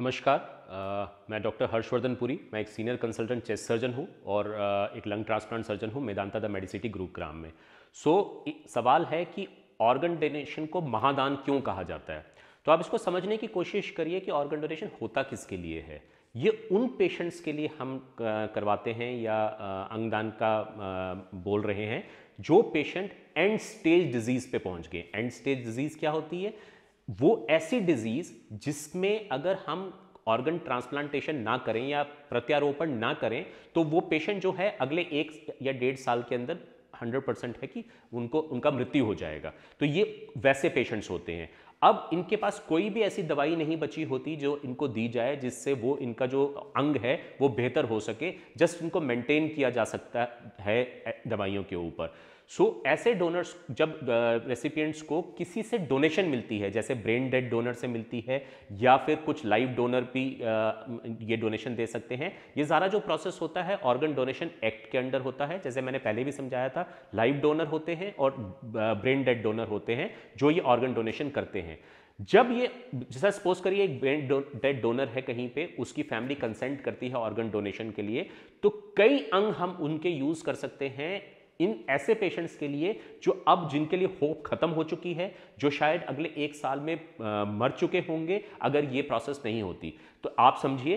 नमस्कार मैं डॉक्टर हर्षवर्धन पुरी मैं एक सीनियर कंसल्टेंट चेस्ट सर्जन हूँ और एक लंग ट्रांसप्लांट सर्जन हूँ मेदांता द मेडिसिटी ग्रुप ग्राम में सो so, सवाल है कि ऑर्गन डोनेशन को महादान क्यों कहा जाता है तो आप इसको समझने की कोशिश करिए कि ऑर्गन डोनेशन होता किसके लिए है ये उन पेशेंट्स के लिए हम करवाते हैं या अंगदान का बोल रहे हैं जो पेशेंट एंड स्टेज डिजीज़ पे पहुंच गए एंड स्टेज डिजीज़ क्या होती है वो ऐसी डिजीज जिसमें अगर हम ऑर्गन ट्रांसप्लांटेशन ना करें या प्रत्यारोपण ना करें तो वो पेशेंट जो है अगले एक या डेढ़ साल के अंदर 100 परसेंट है कि उनको उनका मृत्यु हो जाएगा तो ये वैसे पेशेंट्स होते हैं अब इनके पास कोई भी ऐसी दवाई नहीं बची होती जो इनको दी जाए जिससे वो इनका जो अंग है वो बेहतर हो सके जस्ट इनको मेंटेन किया जा सकता है दवाइयों के ऊपर सो so, ऐसे डोनर्स जब रेसिपियंट्स को किसी से डोनेशन मिलती है जैसे ब्रेन डेड डोनर से मिलती है या फिर कुछ लाइव डोनर भी ये डोनेशन दे सकते हैं ये सारा जो प्रोसेस होता है ऑर्गन डोनेशन एक्ट के अंडर होता है जैसे मैंने पहले भी समझाया था लाइव डोनर होते हैं और ब्रेन डेड डोनर होते हैं जो ये ऑर्गन डोनेशन करते हैं हैं जब ये जैसा सपोज करिए एक डेड डोनर है कहीं पे उसकी फैमिली कंसेंट करती है ऑर्गन डोनेशन के लिए तो कई अंग हम उनके यूज कर सकते हैं इन ऐसे पेशेंट्स के लिए जो अब जिनके लिए होप खत्म हो चुकी है जो शायद अगले एक साल में आ, मर चुके होंगे अगर ये प्रोसेस नहीं होती तो आप समझिए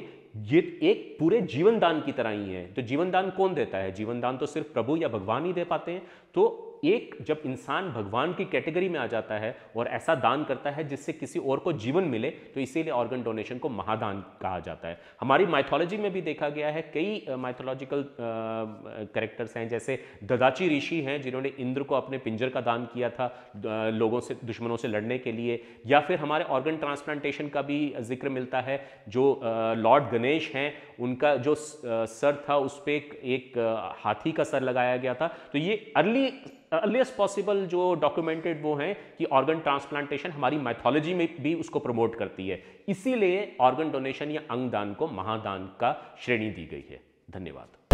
ये एक पूरे जीवन दान की तरह ही है तो जीवन दान कौन देता है जीवन दान तो सिर्फ प्रभु या भगवान ही दे पाते हैं तो एक जब इंसान भगवान की कैटेगरी में आ जाता है और ऐसा दान करता है जिससे किसी और को जीवन मिले तो इसीलिए ऑर्गन डोनेशन को महादान कहा जाता है हमारी माइथोलॉजी में भी देखा गया है कई माइथोलॉजिकल करेक्टर्स हैं जैसे ददाची ऋषि हैं जिन्होंने इंद्र को अपने पिंजर का दान किया था लोगों से दुश्मनों से लड़ने के लिए या फिर हमारे ऑर्गन ट्रांसप्लांटेशन का भी जिक्र मिलता है जो लॉर्ड गणेश हैं उनका जो सर था उस पर एक, एक हाथी का सर लगाया गया था तो ये अर्ली अर्लीस्ट पॉसिबल जो डॉक्यूमेंटेड वो हैं कि ऑर्गन ट्रांसप्लांटेशन हमारी मैथोलॉजी में भी उसको प्रमोट करती है इसीलिए ऑर्गन डोनेशन या अंगदान को महादान का श्रेणी दी गई है धन्यवाद